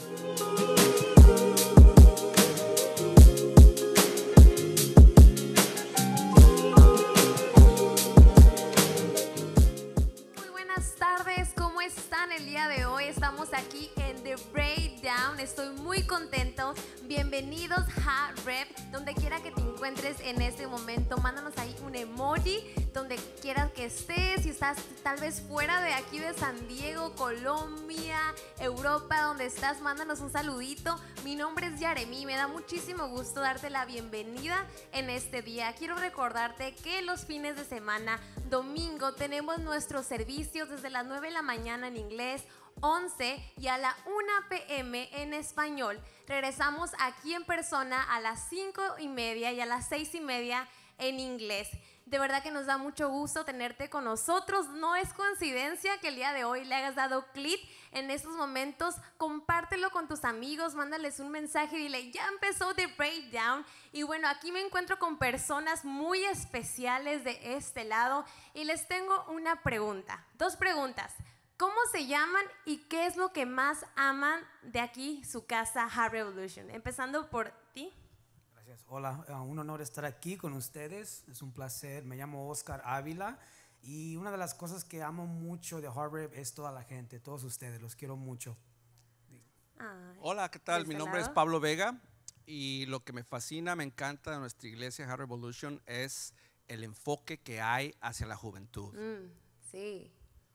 Muy buenas tardes, ¿cómo están el día de hoy? Estamos aquí en The Breakdown, estoy muy contento. Bienvenidos a Rep, donde quiera que te encuentres en este momento. Mándanos ahí un emoji donde quieras que estés. Si estás tal vez fuera de aquí de San Diego, Colombia, Europa, donde estás, mándanos un saludito. Mi nombre es Yaremi. Me da muchísimo gusto darte la bienvenida en este día. Quiero recordarte que los fines de semana, domingo, tenemos nuestros servicios desde las 9 de la mañana en inglés, 11 y a la 1 pm en español. Regresamos aquí en persona a las 5 y media y a las 6 y media en inglés. De verdad que nos da mucho gusto tenerte con nosotros. No es coincidencia que el día de hoy le hayas dado clic en estos momentos. Compártelo con tus amigos, mándales un mensaje y dile, ya empezó The Breakdown. Y bueno, aquí me encuentro con personas muy especiales de este lado y les tengo una pregunta, dos preguntas. ¿Cómo se llaman y qué es lo que más aman de aquí, su casa Hard Revolution? Empezando por ti. Gracias. Hola, eh, un honor estar aquí con ustedes. Es un placer. Me llamo Oscar Ávila y una de las cosas que amo mucho de Hard Rev es toda la gente, todos ustedes. Los quiero mucho. Hola, ¿qué tal? Mi nombre es Pablo Vega y lo que me fascina, me encanta de nuestra iglesia Hard Revolution es el enfoque que hay hacia la juventud. Mm, sí.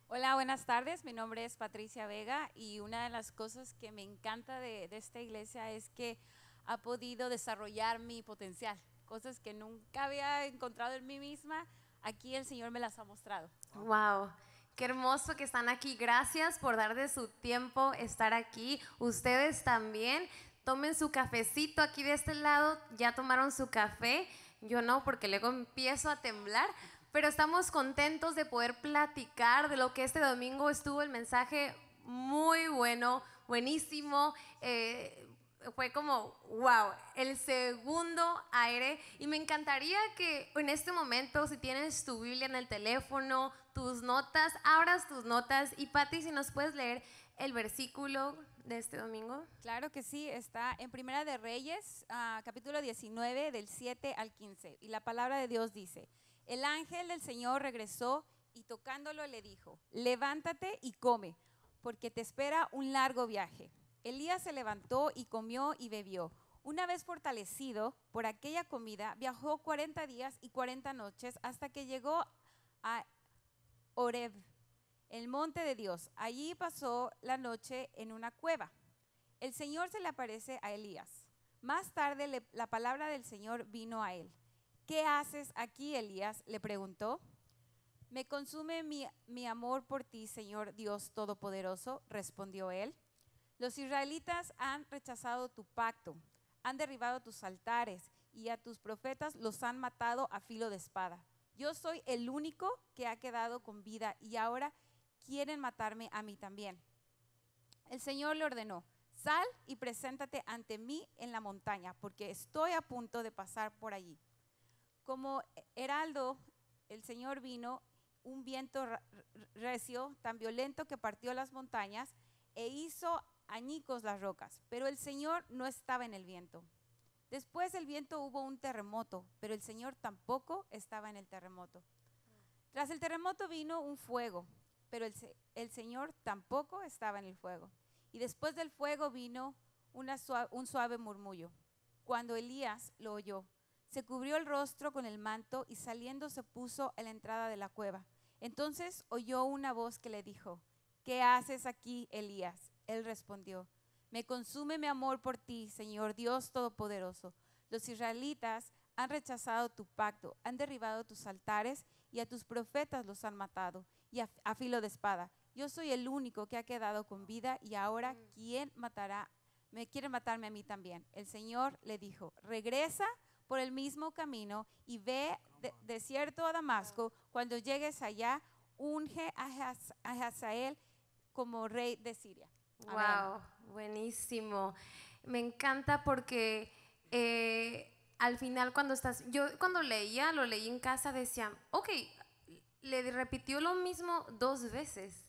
Hola, buenas tardes. Mi nombre es Patricia Vega y una de las cosas que me encanta de, esta iglesia es que ha podido desarrollar mi potencial, cosas que nunca había encontrado en mí misma. Aquí el Señor me las ha mostrado. Wow. Qué hermoso que están aquí. Gracias por dar de su tiempo estar aquí. Ustedes también tomen su cafecito aquí de este lado. Ya tomaron su café. Yo no, porque luego empiezo a temblar pero estamos contentos de poder platicar de lo que este domingo estuvo el mensaje muy bueno, buenísimo. Eh, fue como, wow, el segundo aire. Y me encantaría que en este momento, si tienes tu Biblia en el teléfono, tus notas, abras tus notas. Y Patti, si nos puedes leer el versículo de este domingo. Claro que sí, está en Primera de Reyes, ah, capítulo 19, del 7 al 15. Y la palabra de Dios dice, el ángel del Señor regresó y tocándolo le dijo, levántate y come, porque te espera un largo viaje. Elías se levantó y comió y bebió. Una vez fortalecido por aquella comida, viajó 40 días y 40 noches hasta que llegó a Oreb, el monte de Dios. Allí pasó la noche en una cueva. El Señor se le aparece a Elías. Más tarde la palabra del Señor vino a él. ¿Qué haces aquí, Elías? le preguntó. Me consume mi, mi amor por ti, Señor Dios Todopoderoso, respondió él. Los israelitas han rechazado tu pacto, han derribado tus altares y a tus profetas los han matado a filo de espada. Yo soy el único que ha quedado con vida y ahora quieren matarme a mí también. El Señor le ordenó, sal y preséntate ante mí en la montaña, porque estoy a punto de pasar por allí. Como heraldo, el Señor vino, un viento recio, tan violento que partió las montañas e hizo añicos las rocas, pero el Señor no estaba en el viento. Después del viento hubo un terremoto, pero el Señor tampoco estaba en el terremoto. Tras el terremoto vino un fuego, pero el, Señor tampoco estaba en el fuego. Y después del fuego vino un suave murmullo. Cuando Elías lo oyó, se cubrió el rostro con el manto y saliendo se puso a la entrada de la cueva. Entonces oyó una voz que le dijo, ¿qué haces aquí, Elías? Él respondió, me consume mi amor por ti, Señor Dios Todopoderoso. Los israelitas han rechazado tu pacto, han derribado tus altares y a tus profetas los han matado, y a, filo de espada. Yo soy el único que ha quedado con vida y ahora mm. ¿quién matará? Me quiere matarme a mí también. El Señor le dijo, regresa por el mismo camino y ve desierto a Damasco. Cuando llegues allá, unge a Hazael como rey de Siria. Wow, buenísimo. Me encanta porque eh, al final cuando estás, yo cuando leía, lo leí en casa, decía, ok, le repitió lo mismo dos veces.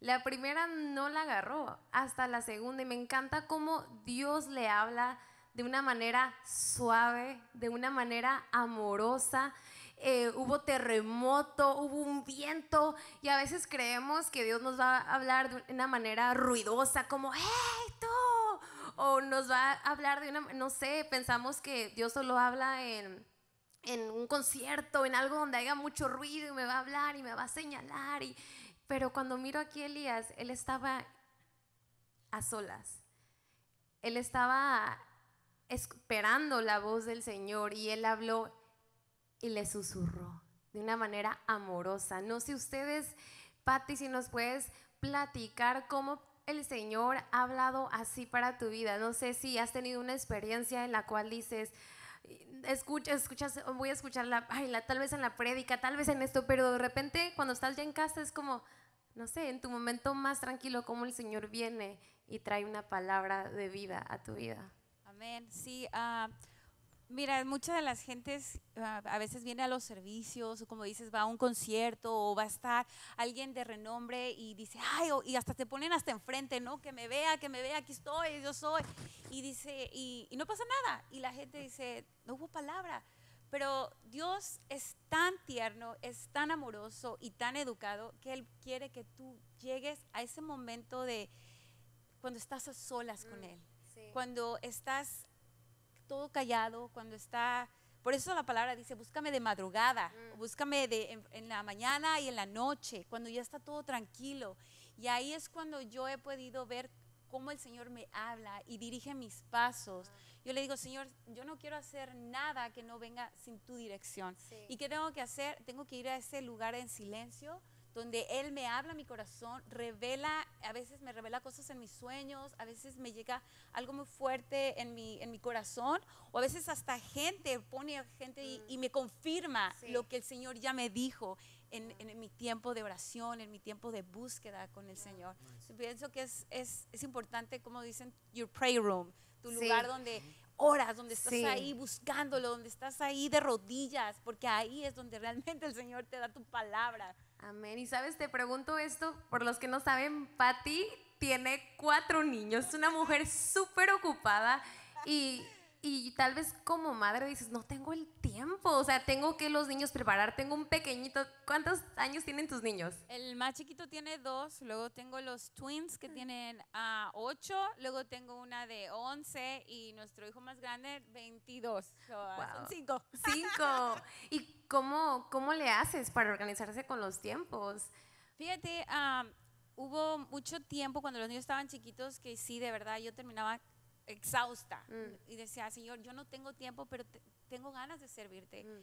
La primera no la agarró hasta la segunda y me encanta cómo Dios le habla de una manera suave, de una manera amorosa. Eh, hubo terremoto, hubo un viento y a veces creemos que Dios nos va a hablar de una manera ruidosa, como, ¡hey, tú! O nos va a hablar de una, no sé, pensamos que Dios solo habla en, un concierto, en algo donde haya mucho ruido y me va a hablar y me va a señalar. Y, pero cuando miro aquí a Elías, él estaba a solas. Él estaba esperando la voz del Señor y él habló y le susurró de una manera amorosa. No sé ustedes, Patti, si nos puedes platicar cómo el Señor ha hablado así para tu vida. No sé si has tenido una experiencia en la cual dices, escucha, escuchas, voy a escucharla, ay, la, tal vez en la prédica, tal vez en esto, pero de repente cuando estás ya en casa es como, no sé, en tu momento más tranquilo, cómo el Señor viene y trae una palabra de vida a tu vida. Amén. Sí, ah, mira, muchas de las gentes ah, a veces viene a los servicios, o como dices, va a un concierto o va a estar alguien de renombre y dice, ay, y hasta te ponen hasta enfrente, ¿no? Que me vea, que me vea, aquí estoy, yo soy. Y dice, y, no pasa nada. Y la gente dice, no hubo palabra. Pero Dios es tan tierno, es tan amoroso y tan educado que Él quiere que tú llegues a ese momento de cuando estás a solas con mm. Él cuando estás todo callado, cuando está... Por eso la palabra dice, búscame de madrugada, mm. búscame de, en, la mañana y en la noche, cuando ya está todo tranquilo. Y ahí es cuando yo he podido ver cómo el Señor me habla y dirige mis pasos. Ah. Yo le digo, Señor, yo no quiero hacer nada que no venga sin tu dirección. ¿Y qué tengo que hacer? Tengo que ir a ese lugar en silencio, donde Él me habla mi corazón, revela, a veces me revela cosas en mis sueños, a veces me llega algo muy fuerte en mi, en mi corazón, o a veces hasta gente, pone a gente y, mm. me confirma lo que el Señor ya me dijo en, mi tiempo de oración, en mi tiempo de búsqueda con el ah, Señor. Yo Pienso que es, es, importante, como dicen, your prayer room, tu lugar donde horas, donde estás ahí buscándolo, donde estás ahí de rodillas, porque ahí es donde realmente el Señor te da tu palabra. Amén. Y sabes, te pregunto esto, por los que no saben, Patti tiene cuatro niños, es una mujer súper ocupada y y tal vez como madre dices, no tengo el tiempo, o sea, tengo que los niños preparar, tengo un pequeñito, ¿cuántos años tienen tus niños? El más chiquito tiene dos, luego tengo los twins que mm. tienen a ah, ocho, luego tengo una de once y nuestro hijo más grande, veintidós. Ah, son cinco. Cinco. ¿Y cómo, cómo le haces para organizarse con los tiempos? Fíjate, hubo mucho tiempo cuando los niños estaban chiquitos que sí, de verdad, yo terminaba exhausta mm. y decía, Señor, yo no tengo tiempo, pero tengo ganas de servirte. Mm.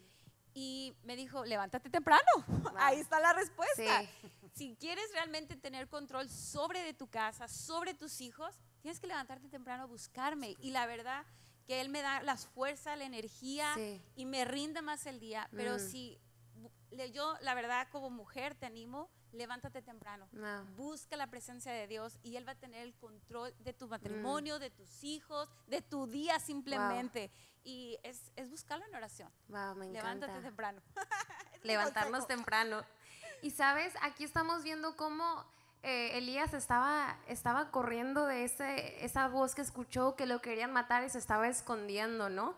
Y me dijo, levántate temprano, ahí está la respuesta. Si quieres realmente tener control sobre de tu casa, sobre tus hijos, tienes que levantarte temprano a buscarme. Y la verdad que Él me da las fuerzas, la energía y me rinde más el día. Pero mm. si yo, la verdad, como mujer te animo levántate temprano, busca la presencia de Dios y Él va a tener el control de tu mm. matrimonio, de tus hijos, de tu día simplemente. Y es, es, buscarlo en oración. levántate temprano. Levantarnos temprano. Y sabes, aquí estamos viendo cómo... Eh, Elías estaba, estaba corriendo de ese, esa voz que escuchó que lo querían matar y se estaba escondiendo, ¿no?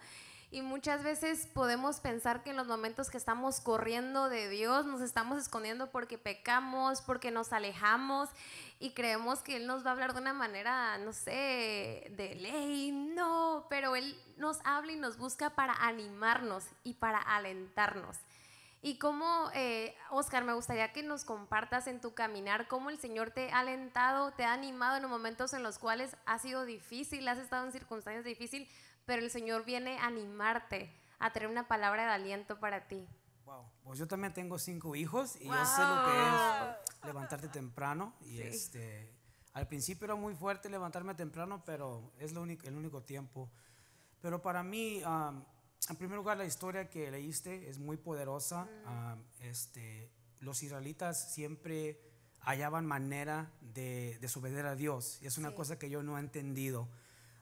Y muchas veces podemos pensar que en los momentos que estamos corriendo de Dios nos estamos escondiendo porque pecamos, porque nos alejamos y creemos que Él nos va a hablar de una manera, no sé, de ley. No, pero Él nos habla y nos busca para animarnos y para alentarnos. Y cómo, eh, Oscar, me gustaría que nos compartas en tu caminar cómo el Señor te ha alentado, te ha animado en momentos en los cuales ha sido difícil, has estado en circunstancias difíciles, pero el Señor viene a animarte, a tener una palabra de aliento para ti. Wow. Pues yo también tengo cinco hijos y yo sé lo que es levantarte temprano y este al principio era muy fuerte levantarme temprano, pero es lo único, el único tiempo. Pero para mí, en primer lugar, la historia que leíste es muy poderosa. Mm. este, los israelitas siempre hallaban manera de desobedecer a Dios. Y es una cosa que yo no he entendido.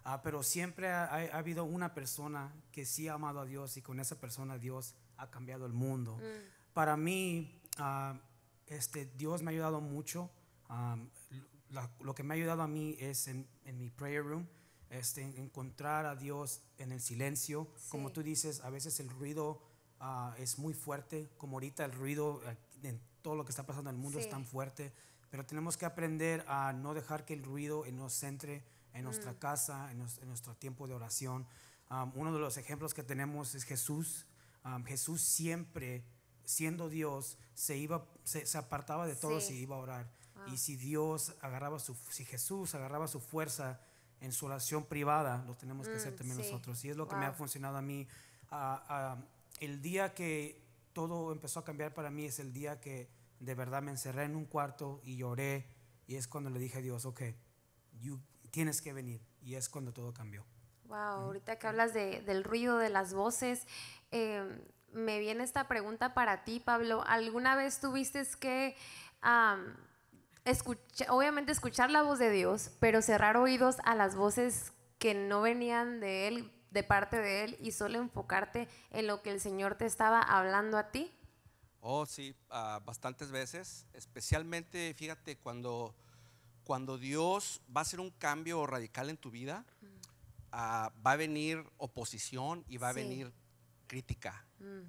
Ah, pero siempre ha, habido una persona que sí ha amado a Dios y con esa persona Dios ha cambiado el mundo. Mm. Para mí, ah, este, Dios me ha ayudado mucho. Ah, lo que me ha ayudado a mí es en, mi prayer room, este, encontrar a Dios en el silencio. Como tú dices, a veces el ruido es muy fuerte, como ahorita el ruido eh, en todo lo que está pasando en el mundo es tan fuerte, pero tenemos que aprender a no dejar que el ruido nos centre en nuestra mm. casa, en, nuestro tiempo de oración. uno de los ejemplos que tenemos es Jesús. Jesús siempre, siendo Dios, se, iba, se, apartaba de todos y iba a orar. Y ah. si Dios agarraba su, si Jesús agarraba su fuerza en su oración privada, lo tenemos que hacer mm, también nosotros. Y es lo que me ha funcionado a mí. el día que todo empezó a cambiar para mí es el día que de verdad me encerré en un cuarto y lloré. Y es cuando le dije a Dios, ok, you, tienes que venir. Y es cuando todo cambió. Wow, ahorita que hablas del ruido, de las voces, em, me viene esta pregunta para ti, Pablo. ¿Alguna vez tuviste que... obviamente escuchar la voz de Dios, pero cerrar oídos a las voces que no venían de Él, de parte de Él, y solo enfocarte en lo que el Señor te estaba hablando a ti? Oh, sí, ah, bastantes veces, especialmente, fíjate, cuando cuando Dios va a hacer un cambio radical en tu vida, ah, va a venir oposición y va a venir crítica. Mm.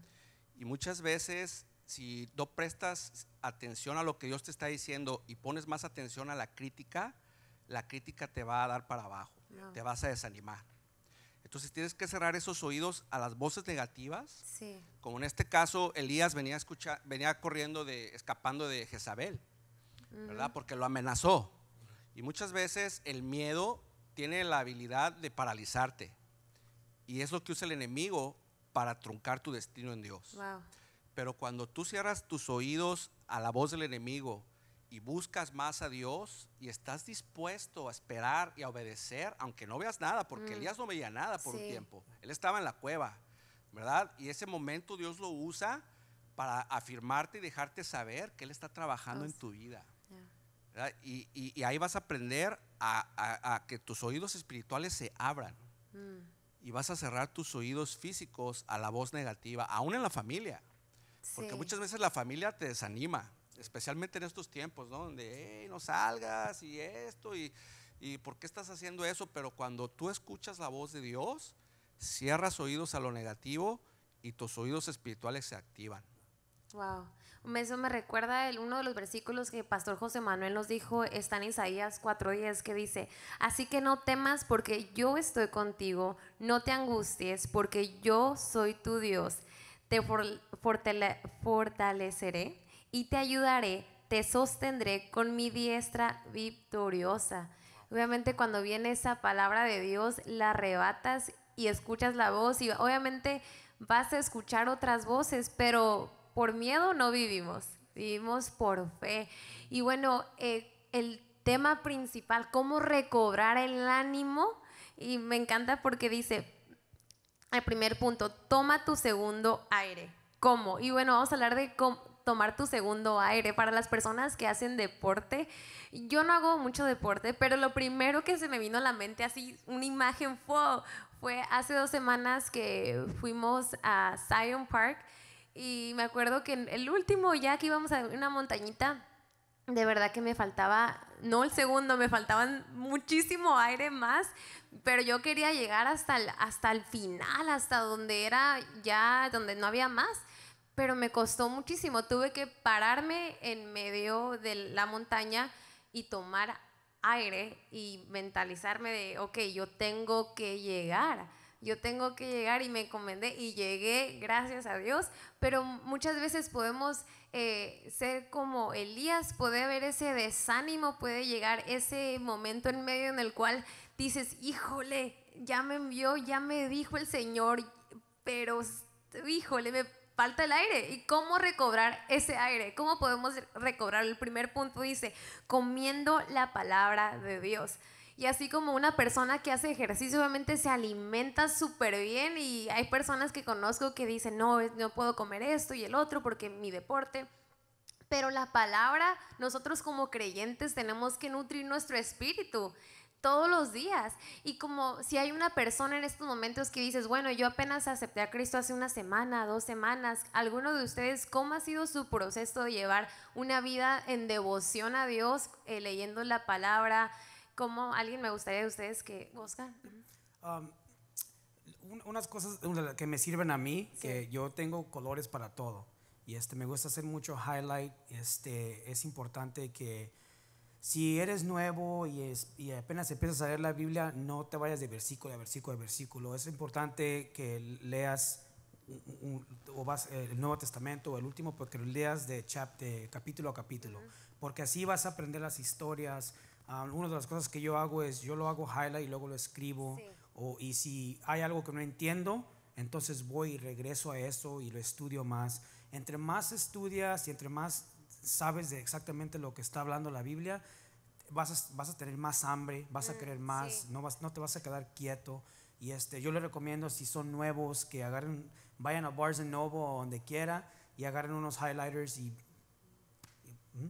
Y muchas veces, si no prestas atención a lo que Dios te está diciendo y pones más atención a la crítica, la crítica te va a dar para abajo, te vas a desanimar. Entonces tienes que cerrar esos oídos a las voces negativas, como en este caso Elías venía, venía corriendo, de, escapando de Jezabel, ¿verdad? Mm. Porque lo amenazó. Y muchas veces el miedo tiene la habilidad de paralizarte. Y es lo que usa el enemigo para truncar tu destino en Dios. Pero cuando tú cierras tus oídos a la voz del enemigo y buscas más a Dios y estás dispuesto a esperar y a obedecer, aunque no veas nada, porque mm. Elías no veía nada por un tiempo. Él estaba en la cueva, ¿verdad? Y ese momento Dios lo usa para afirmarte y dejarte saber que Él está trabajando en tu vida. Y, ahí vas a aprender a, que tus oídos espirituales se abran. Mm. Y vas a cerrar tus oídos físicos a la voz negativa, aún en la familia. Porque muchas veces la familia te desanima, especialmente en estos tiempos, ¿no? Donde, no salgas y esto, y, y ¿por qué estás haciendo eso? Pero cuando tú escuchas la voz de Dios, cierras oídos a lo negativo y tus oídos espirituales se activan. Wow. Eso me recuerda el, uno de los versículos que Pastor José Manuel nos dijo, está en Isaías 4:10, que dice, así que no temas porque yo estoy contigo, no te angusties porque yo soy tu Dios, te fortaleceré y te ayudaré, te sostendré con mi diestra victoriosa. Obviamente cuando viene esa palabra de Dios, la arrebatas y escuchas la voz y obviamente vas a escuchar otras voces, pero por miedo no vivimos, vivimos por fe. Y bueno, eh, el tema principal, cómo recobrar el ánimo, y me encanta porque dice, el primer punto, toma tu segundo aire. ¿Cómo? Y bueno, vamos a hablar de cómo, tomar tu segundo aire. Para las personas que hacen deporte, yo no hago mucho deporte, pero lo primero que se me vino a la mente, así una imagen, fue, fue hace dos semanas que fuimos a Zion Park y me acuerdo que en el último, ya que íbamos a una montañita, de verdad que me faltaba, no el segundo, me faltaban muchísimo aire más, pero yo quería llegar hasta el, hasta el final, hasta donde era ya, donde no había más, pero me costó muchísimo. Tuve que pararme en medio de la montaña y tomar aire y mentalizarme de, ok, yo tengo que llegar yo tengo que llegar y me encomendé y llegué, gracias a Dios, pero muchas veces podemos eh, ser como Elías, puede haber ese desánimo, puede llegar ese momento en medio en el cual dices, híjole, ya me envió, ya me dijo el Señor, pero híjole, me falta el aire. ¿Y cómo recobrar ese aire? ¿Cómo podemos recobrar? El primer punto dice, comiendo la palabra de Dios. Y así como una persona que hace ejercicio obviamente se alimenta súper bien y hay personas que conozco que dicen, no, no puedo comer esto y el otro porque mi deporte. Pero la palabra, nosotros como creyentes tenemos que nutrir nuestro espíritu todos los días. Y como si hay una persona en estos momentos que dices, bueno, yo apenas acepté a Cristo hace una semana, dos semanas, ¿alguno de ustedes cómo ha sido su proceso de llevar una vida en devoción a Dios, eh, leyendo la palabra, ¿Cómo alguien me gustaría de ustedes que buscan? Um, unas cosas que me sirven a mí, que yo tengo colores para todo. Y este, me gusta hacer mucho highlight. Este, es importante que si eres nuevo y, es, y apenas empiezas a leer la Biblia, no te vayas de versículo a versículo a versículo. Es importante que leas o eh, el Nuevo Testamento o el último, porque lo leas de, chap, de capítulo a capítulo. Porque así vas a aprender las historias, Ah, una de las cosas que yo hago es, yo lo hago highlight y luego lo escribo. O, y si hay algo que no entiendo, entonces voy y regreso a eso y lo estudio más. Entre más estudias y entre más sabes de exactamente lo que está hablando la Biblia, vas a, vas a tener más hambre, vas a mm, querer más, no, vas, no te vas a quedar quieto. Y este, yo le recomiendo si son nuevos que agarren, vayan a Barnes Noble o donde quiera y agarren unos highlighters y... ¿Mm?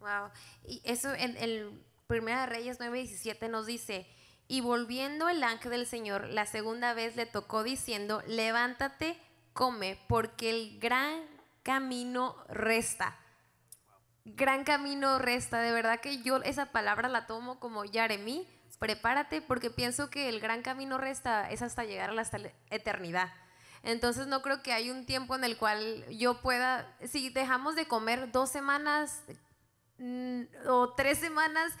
Wow, y eso, en el Primera de Reyes 9:17 nos dice, y volviendo el ángel del Señor la segunda vez le tocó diciendo, levántate, come, porque el gran camino resta. Gran camino resta, de verdad que yo esa palabra la tomo como Yaremí, prepárate porque pienso que el gran camino resta es hasta llegar a la eternidad. Entonces no creo que hay un tiempo en el cual yo pueda, si dejamos de comer dos semanas mm, o tres semanas,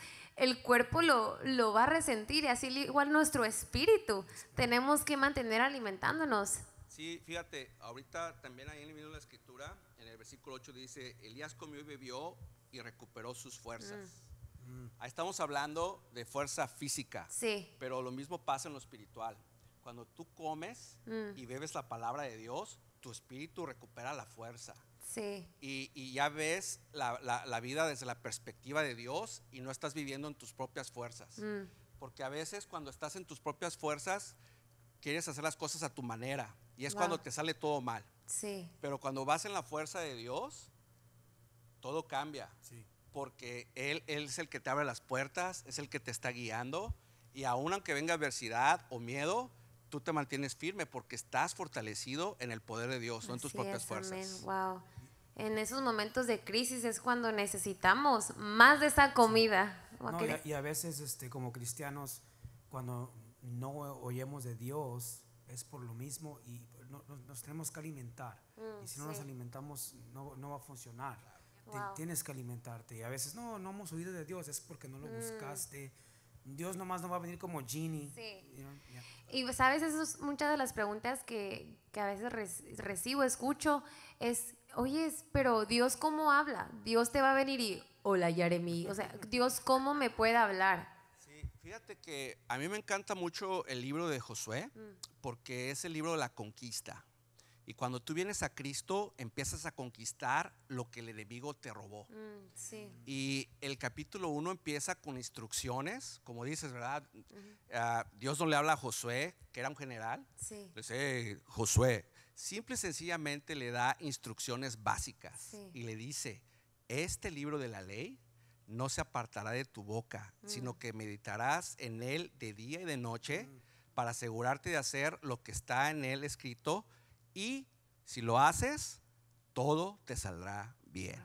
el cuerpo lo, va a resentir y así igual nuestro espíritu. Tenemos que mantener alimentándonos. Sí, fíjate, ahorita también ahí en la escritura, en el versículo 8 dice, Elías comió y bebió y recuperó sus fuerzas. Mm. Ahí estamos hablando de fuerza física, sí. pero lo mismo pasa en lo espiritual. Cuando tú comes mm. y bebes la palabra de Dios, tu espíritu recupera la fuerza. Y, ya ves la, vida desde la perspectiva de Dios y no estás viviendo en tus propias fuerzas. Mm. Porque a veces cuando estás en tus propias fuerzas, quieres hacer las cosas a tu manera y es cuando te sale todo mal. Sí. Pero cuando vas en la fuerza de Dios, todo cambia. Porque él, es el que te abre las puertas, es el que te está guiando y aún aunque venga adversidad o miedo, tú te mantienes firme porque estás fortalecido en el poder de Dios, no en tus propias fuerzas. Wow en esos momentos de crisis es cuando necesitamos más de esa comida. y, a, veces este, como cristianos, cuando no oyemos de Dios, es por lo mismo y no, nos tenemos que alimentar. Mm, y si no nos alimentamos, no, no, va a funcionar. tienes que alimentarte. Y a veces, no, no hemos oído de Dios, es porque no lo mm. buscaste Dios nomás no va a venir como genie. Sí. Y pues, sabes, eso es muchas de las preguntas que, a veces recibo, escucho, es, oye, pero Dios cómo habla? Dios te va a venir y, hola Yaremí o sea, Dios cómo me puede hablar. Sí, fíjate que a mí me encanta mucho el libro de Josué, mm. porque es el libro de la conquista. Y cuando tú vienes a Cristo, empiezas a conquistar lo que el enemigo te robó. Mm, y el capítulo 1 empieza con instrucciones, como dices, ¿verdad? Ah, Dios no le habla a Josué, que era un general. Sí. dice, Josué, simple y sencillamente le da instrucciones básicas. Y le dice, este libro de la ley no se apartará de tu boca, mm. sino que meditarás en él de día y de noche mm. para asegurarte de hacer lo que está en él escrito y si lo haces, todo te saldrá bien.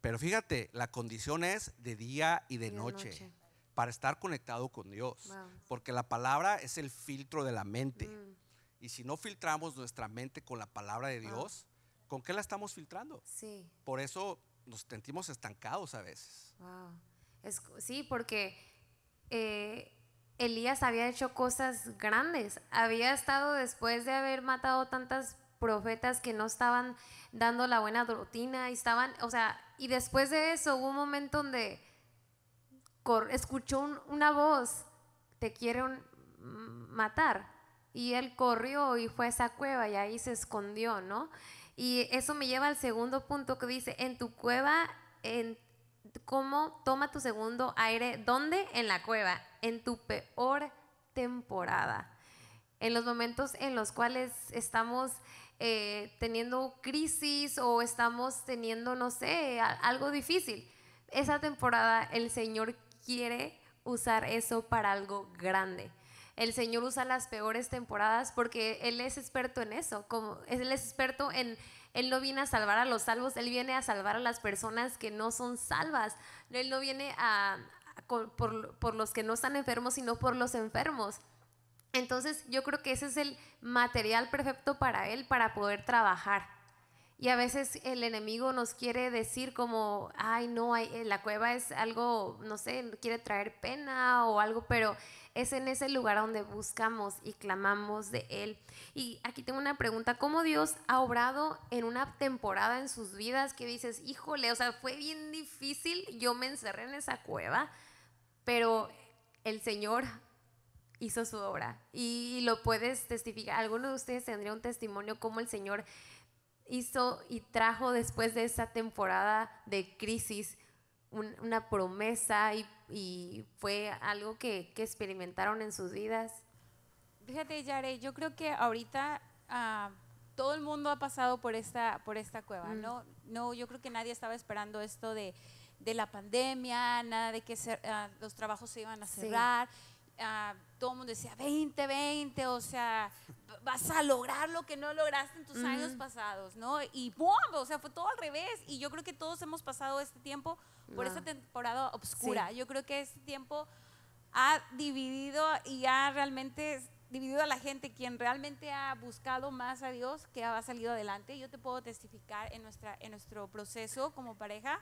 Pero fíjate, la condición es de día y de noche, para estar conectado con Dios, porque la palabra es el filtro de la mente. Mm. Y si no filtramos nuestra mente con la palabra de ah. Dios, ¿con qué la estamos filtrando? Sí. Por eso nos sentimos estancados a veces. sí, porque eh, Elías había hecho cosas grandes, había estado después de haber matado tantas profetas que no estaban dando la buena rutina y estaban, o sea, y después de eso hubo un momento donde escuchó una voz, te quieren matar. Y él corrió y fue a esa cueva y ahí se escondió, ¿no? Y eso me lleva al segundo punto que dice, en tu cueva, en, ¿cómo toma tu segundo aire? ¿Dónde? En la cueva en tu peor temporada, en los momentos en los cuales estamos eh, teniendo crisis o estamos teniendo, no sé, algo difícil. Esa temporada el Señor quiere usar eso para algo grande. El Señor usa las peores temporadas porque Él es experto en eso, como Él es experto en, Él no viene a salvar a los salvos, Él viene a salvar a las personas que no son salvas, Él no viene a, por, los que no están enfermos, sino por los enfermos. Entonces yo creo que ese es el material perfecto para él, para poder trabajar. Y a veces el enemigo nos quiere decir como, ay, no, eh, la cueva es algo, no sé, quiere traer pena o algo, pero es en ese lugar donde buscamos y clamamos de Él. Y aquí tengo una pregunta, ¿cómo Dios ha obrado en una temporada en sus vidas que dices, híjole, o sea, fue bien difícil, yo me encerré en esa cueva, pero el Señor hizo su obra y lo puedes testificar. Alguno de ustedes tendría un testimonio Cómo el Señor hizo y trajo después de esa temporada de crisis una promesa y, fue algo que, experimentaron en sus vidas. Fíjate, Yare, yo creo que ahorita ah, todo el mundo ha pasado por esta, por esta cueva, mm. ¿no? No, yo creo que nadie estaba esperando esto de, de la pandemia, nada de que ah, los trabajos se iban a cerrar. Ah, todo el mundo decía 2020 o sea, vas a lograr lo que no lograste en tus años pasados, ¿no? Y ¡pum! O sea, fue todo al revés. Y yo creo que todos hemos pasado este tiempo por esta temporada oscura. Yo creo que este tiempo ha dividido y ha realmente dividido a la gente, quien realmente ha buscado más a Dios, que ha salido adelante. Yo te puedo testificar en, nuestra, en nuestro proceso como pareja.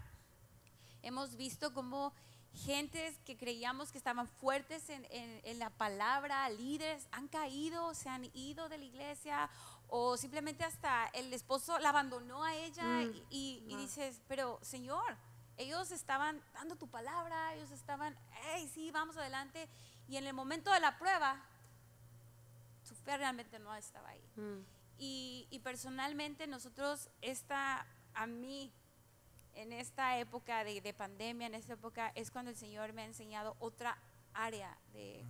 Hemos visto cómo gentes que creíamos que estaban fuertes en, la palabra, líderes, han caído, se han ido de la iglesia o simplemente hasta el esposo la abandonó a ella mm. y, dices, pero Señor, ellos estaban dando tu palabra, ellos estaban, hey, sí, vamos adelante. Y en el momento de la prueba, su fe realmente no estaba ahí. Mm. Y, y personalmente nosotros, esta, a mí, en esta época de, pandemia, en esta época, es cuando el Señor me ha enseñado otra área de,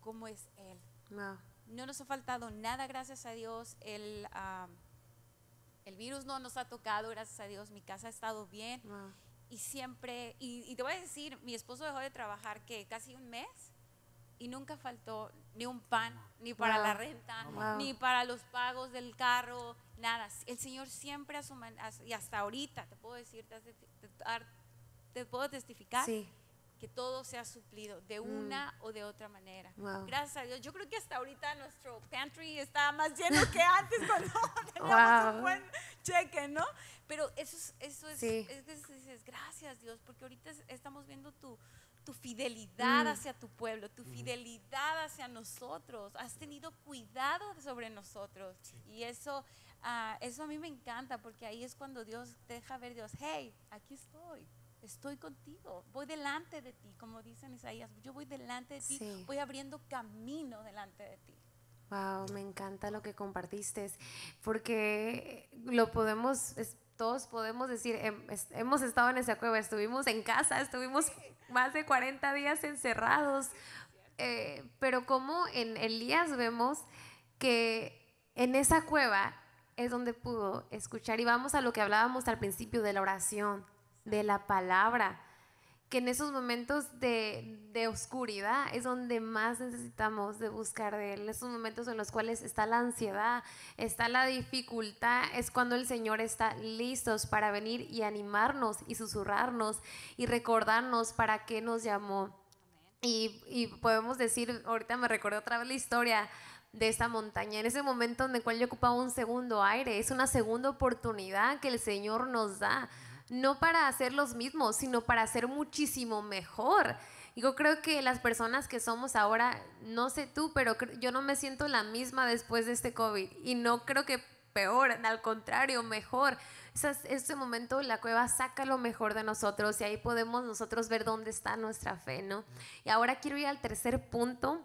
cómo es Él. No. nos ha faltado nada, gracias a Dios. El, ah, el virus no nos ha tocado, gracias a Dios. Mi casa ha estado bien. Y siempre, y, te voy a decir, mi esposo dejó de trabajar que casi un mes y nunca faltó ni un pan, ni para la renta, ni para los pagos del carro nada. El Señor siempre a su manera y hasta ahorita te puedo decir, te, puedo testificar. Que todo se ha suplido de mm. una o de otra manera. Gracias a Dios. Yo creo que hasta ahorita nuestro pantry está más lleno que antes cuando teníamos un buen cheque, ¿no? Pero eso es, eso es, gracias Dios, porque ahorita estamos viendo tu, tu fidelidad mm. hacia tu pueblo, tu fidelidad hacia nosotros. Has tenido cuidado sobre nosotros. Y eso Ah, eso a mí me encanta porque ahí es cuando Dios deja ver Dios, hey, aquí estoy, estoy contigo, voy delante de ti, como dicen Isaías, yo voy delante de ti, voy abriendo camino delante de ti. Wow, me encanta lo que compartiste, porque lo podemos, todos podemos decir, em, hemos estado en esa cueva, estuvimos en casa, estuvimos más de 40 días encerrados, eh, pero como en Elías vemos que en esa cueva es donde pudo escuchar. Y vamos a lo que hablábamos al principio de la oración, de la palabra, que en esos momentos de, oscuridad es donde más necesitamos de buscar de Él, esos momentos en los cuales está la ansiedad, está la dificultad, es cuando el Señor está listos para venir y animarnos y susurrarnos y recordarnos para qué nos llamó. Y, y podemos decir, ahorita me recordé otra vez la historia de esta montaña, en ese momento en el cual yo ocupaba un segundo aire. Es una segunda oportunidad que el Señor nos da, no para hacer los mismos, sino para hacer muchísimo mejor. Yo creo que las personas que somos ahora, no sé tú, pero yo no me siento la misma después de este COVID y no creo que peor, al contrario, mejor. Este momento la cueva saca lo mejor de nosotros y ahí podemos nosotros ver dónde está nuestra fe, ¿no? Y ahora quiero ir al tercer punto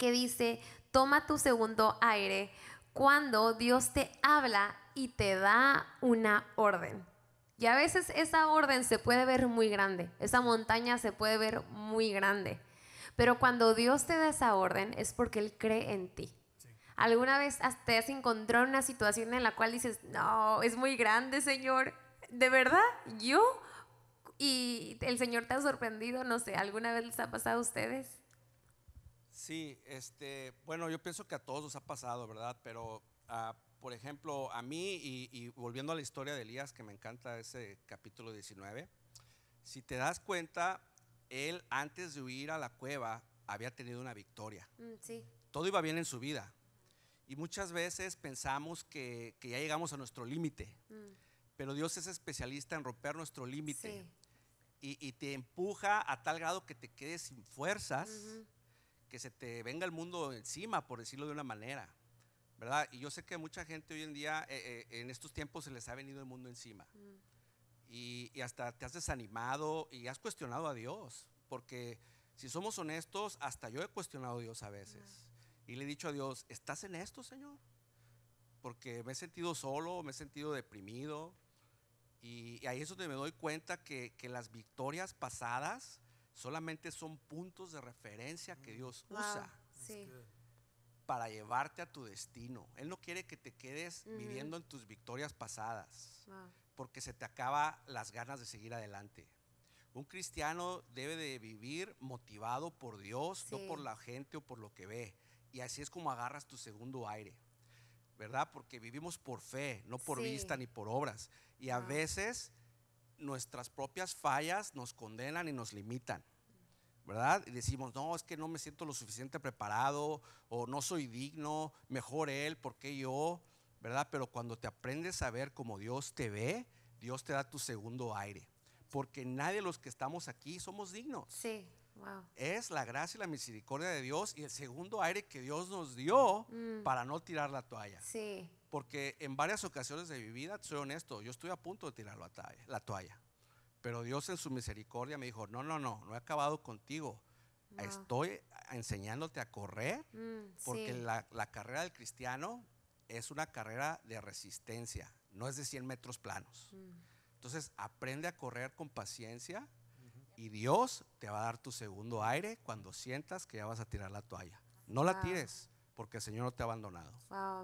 que dice, toma tu segundo aire cuando Dios te habla y te da una orden. Y a veces esa orden se puede ver muy grande, esa montaña se puede ver muy grande. Pero cuando Dios te da esa orden es porque Él cree en ti. ¿Alguna vez te has encontrado una situación en la cual dices, no, es muy grande, Señor? ¿De verdad? ¿Yo? Y el Señor te ha sorprendido, no sé, ¿alguna vez les ha pasado a ustedes? Sí, este, bueno, yo pienso que a todos nos ha pasado, ¿verdad? Pero, ah, por ejemplo, a mí, y, volviendo a la historia de Elías, que me encanta ese capítulo 19, si te das cuenta, él antes de huir a la cueva había tenido una victoria. Mm, sí. Todo iba bien en su vida. Y muchas veces pensamos que, ya llegamos a nuestro límite, mm. pero Dios es especialista en romper nuestro límite y, te empuja a tal grado que te quedes sin fuerzas que se te venga el mundo encima, por decirlo de una manera. ¿Verdad? Y yo sé que mucha gente hoy en día, eh, eh, en estos tiempos, se les ha venido el mundo encima. Mm. Y, hasta te has desanimado y has cuestionado a Dios. Porque si somos honestos, hasta yo he cuestionado a Dios a veces. Mm. Y le he dicho a Dios, ¿estás en esto, Señor? Porque me he sentido solo, me he sentido deprimido. Y, ahí es donde me doy cuenta que las victorias pasadas Solamente son puntos de referencia que mm. Dios usa para llevarte a tu destino. Él no quiere que te quedes mm. viviendo en tus victorias pasadas, porque se te acaba las ganas de seguir adelante. Un cristiano debe de vivir motivado por Dios, no por la gente o por lo que ve. Y así es como agarras tu segundo aire, ¿verdad? Porque vivimos por fe, no por vista ni por obras. Y a veces nuestras propias fallas nos condenan y nos limitan. ¿Verdad? Y decimos, no, es que no me siento lo suficiente preparado o no soy digno, mejor él, ¿por qué yo? ¿Verdad? Pero cuando te aprendes a ver cómo Dios te ve, Dios te da tu segundo aire. Porque nadie de los que estamos aquí somos dignos. Sí. Wow. Es la gracia y la misericordia de Dios y el segundo aire que Dios nos dio mm. para no tirar la toalla. Sí. Porque en varias ocasiones de mi vida, soy honesto, yo estoy a punto de tirar la toalla. Pero Dios en su misericordia me dijo, no, no, no, no he acabado contigo. Estoy enseñándote a correr, mm, porque la, carrera del cristiano es una carrera de resistencia, no es de 100 metros planos. Mm. Entonces, aprende a correr con paciencia y Dios te va a dar tu segundo aire cuando sientas que ya vas a tirar la toalla. No la tires, porque el Señor no te ha abandonado.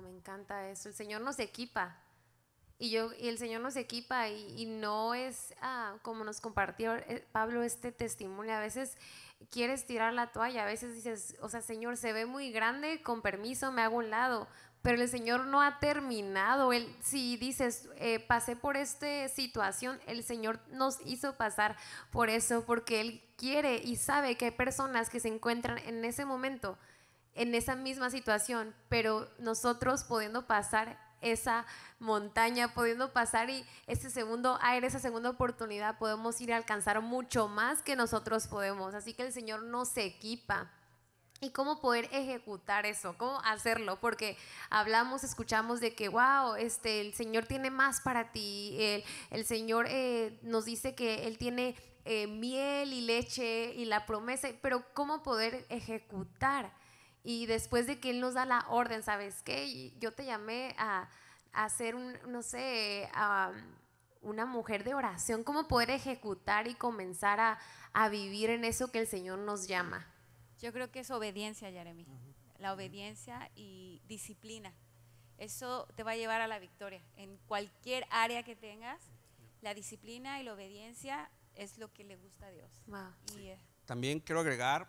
me encanta eso. El Señor nos equipa. Y, yo, y el Señor nos equipa y, no es ah, como nos compartió eh, Pablo este testimonio. A veces quieres tirar la toalla, a veces dices, o sea, Señor, se ve muy grande, con permiso me hago un lado, pero el Señor no ha terminado. Él, si dices, eh, pasé por esta situación, el Señor nos hizo pasar por eso, porque Él quiere y sabe que hay personas que se encuentran en ese momento en esa misma situación, pero nosotros pudiendo pasar esa montaña, pudiendo pasar y ese segundo aire, esa segunda oportunidad, podemos ir a alcanzar mucho más que nosotros podemos. Así que el Señor nos equipa. ¿Y cómo poder ejecutar eso? ¿Cómo hacerlo? Porque hablamos, escuchamos de que, wow, este, el Señor tiene más para ti. El, Señor eh, nos dice que Él tiene eh, miel y leche y la promesa, pero ¿cómo poder ejecutar? Y después de que Él nos da la orden, ¿sabes qué? Yo te llamé a, a ser, un, no sé, a una mujer de oración, cómo poder ejecutar y comenzar a, vivir en eso que el Señor nos llama. Yo creo que es obediencia, Jeremy. La obediencia y disciplina. Eso te va a llevar a la victoria. En cualquier área que tengas, la disciplina y la obediencia es lo que le gusta a Dios. Eh, También quiero agregar,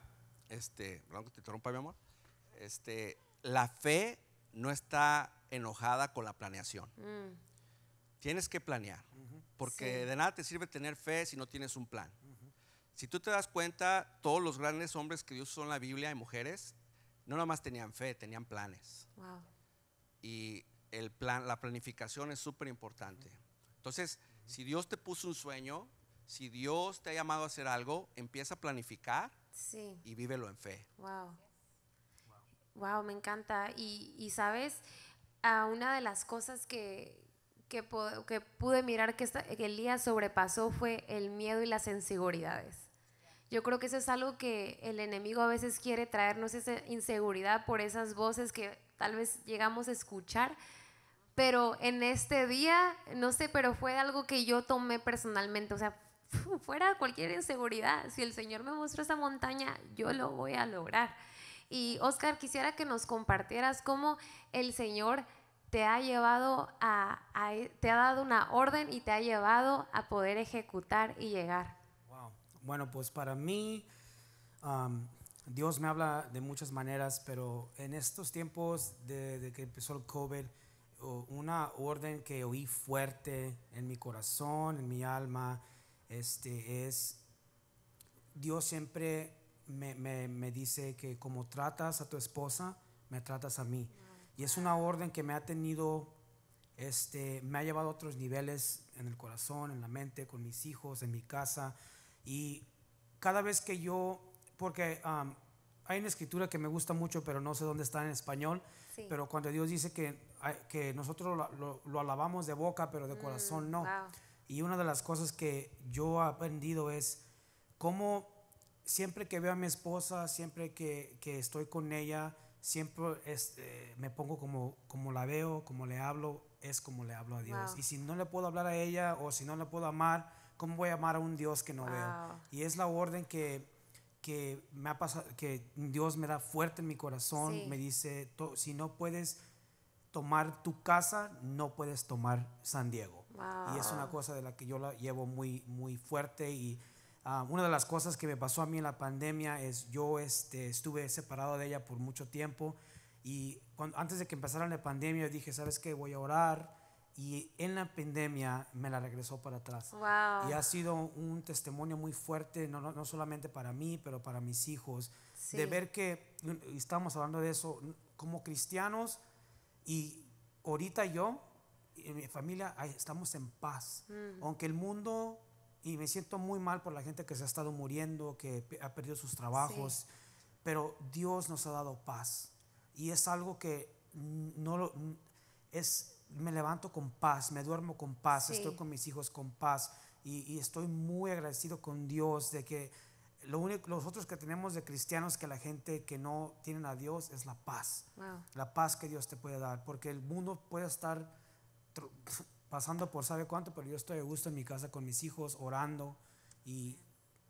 este, perdón que te interrumpa, mi amor, este, la fe no está enojada con la planeación. Mm. Tienes que planear, porque de nada te sirve tener fe si no tienes un plan. Si tú te das cuenta, todos los grandes hombres que Dios usó en la Biblia y mujeres, no nada más tenían fe, tenían planes. Y la planificación es súper importante. Entonces, si Dios te puso un sueño, si Dios te ha llamado a hacer algo, empieza a planificar y vívelo en fe. Wow. Wow, me encanta. Y, sabes, a una de las cosas que, que, pude mirar que, el día sobrepasó fue el miedo y las inseguridades. Yo creo que eso es algo que el enemigo a veces quiere traernos esa inseguridad por esas voces que tal vez llegamos a escuchar. Pero en este día, no sé, pero fue algo que yo tomé personalmente. O sea, fuera cualquier inseguridad, si el Señor me mostró esa montaña, yo lo voy a lograr. Y Oscar, quisiera que nos compartieras cómo el Señor te ha llevado a, e, te ha dado una orden y te ha llevado a poder ejecutar y llegar. Wow. Bueno, pues para mí, Dios me habla de muchas maneras, pero en estos tiempos de, que empezó el COVID, una orden que oí fuerte en mi corazón, en mi alma, este, es Dios siempre me, dice que como tratas a tu esposa, me tratas a mí. Y es ah. una orden que me ha tenido, este, me ha llevado a otros niveles en el corazón, en la mente, con mis hijos, en mi casa. Y cada vez que yo, porque hay una escritura que me gusta mucho, pero no sé dónde está en español, pero cuando Dios dice que, que nosotros lo, alabamos de boca, pero de mm, corazón no. Y una de las cosas que yo he aprendido es cómo siempre que veo a mi esposa, siempre que, que estoy con ella, siempre es, este, me pongo como, como la veo, como le hablo, es como le hablo a Dios. Y si no le puedo hablar a ella o si no le puedo amar, ¿cómo voy a amar a un Dios que no veo? Y es la orden que, que, me ha pasado, que Dios me da fuerte en mi corazón, me dice, si no puedes tomar tu casa, no puedes tomar San Diego. Y es una cosa de la que yo la llevo muy, muy fuerte y Ah, una de las cosas que me pasó a mí en la pandemia es yo este, estuve separado de ella por mucho tiempo y antes de que empezara la pandemia dije, ¿sabes qué? Voy a orar y en la pandemia me la regresó para atrás. Y ha sido un testimonio muy fuerte, no, no, solamente para mí, pero para mis hijos, de ver que, estamos hablando de eso, como cristianos y ahorita yo, y mi familia, estamos en paz. Mm. Aunque el mundo y me siento muy mal por la gente que se ha estado muriendo, que ha perdido sus trabajos, pero Dios nos ha dado paz y es algo que no lo, es me levanto con paz, me duermo con paz, estoy con mis hijos con paz y, estoy muy agradecido con Dios de que lo único, los otros que tenemos de cristianos que la gente que no tienen a Dios es la paz, la paz que Dios te puede dar, porque el mundo puede estar pasando por sabe cuánto, pero yo estoy a gusto en mi casa con mis hijos, orando y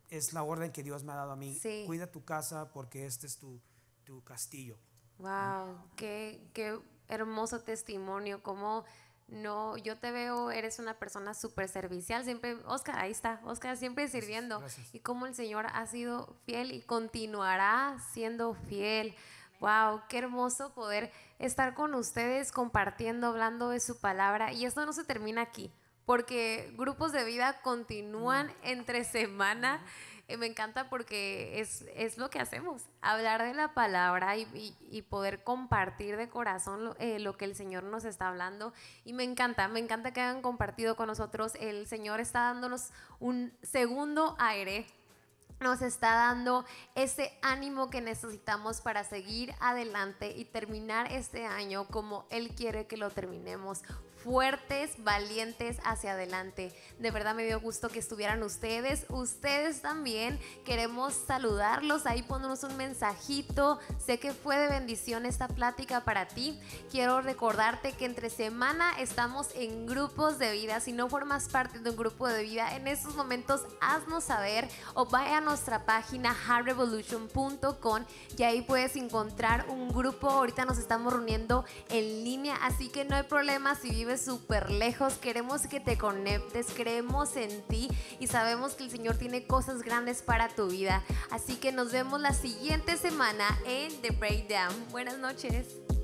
es la orden que Dios me ha dado a mí. Cuida tu casa porque este es tu, tu castillo. Wow, qué, qué hermoso testimonio, como no, yo te veo, eres una persona súper servicial, siempre, Oscar, ahí está, Oscar siempre sirviendo. Y como el Señor ha sido fiel y continuará siendo fiel. Wow, qué hermoso poder estar con ustedes compartiendo, hablando de su palabra. Y esto no se termina aquí, porque grupos de vida continúan mm. entre semana. Eh, me encanta porque es, es, lo que hacemos, hablar de la palabra y, poder compartir de corazón lo, eh, lo que el Señor nos está hablando. Y me encanta, me encanta que hayan compartido con nosotros. El Señor está dándonos un segundo aire nos está dando ese ánimo que necesitamos para seguir adelante y terminar este año como Él quiere que lo terminemos, fuertes, valientes hacia adelante. De verdad me dio gusto que estuvieran ustedes, ustedes también. Queremos saludarlos, ahí ponernos un mensajito. Sé que fue de bendición esta plática para ti. Quiero recordarte que entre semana estamos en grupos de vida. Si no formas parte de un grupo de vida, en estos momentos haznos saber o vaya a nuestra página hardrevolution.com y ahí puedes encontrar un grupo. Ahorita nos estamos reuniendo en línea, así que no hay problema si vives súper lejos, queremos que te conectes, creemos en ti y sabemos que el Señor tiene cosas grandes para tu vida. Así que nos vemos la siguiente semana en The Breakdown. Buenas noches.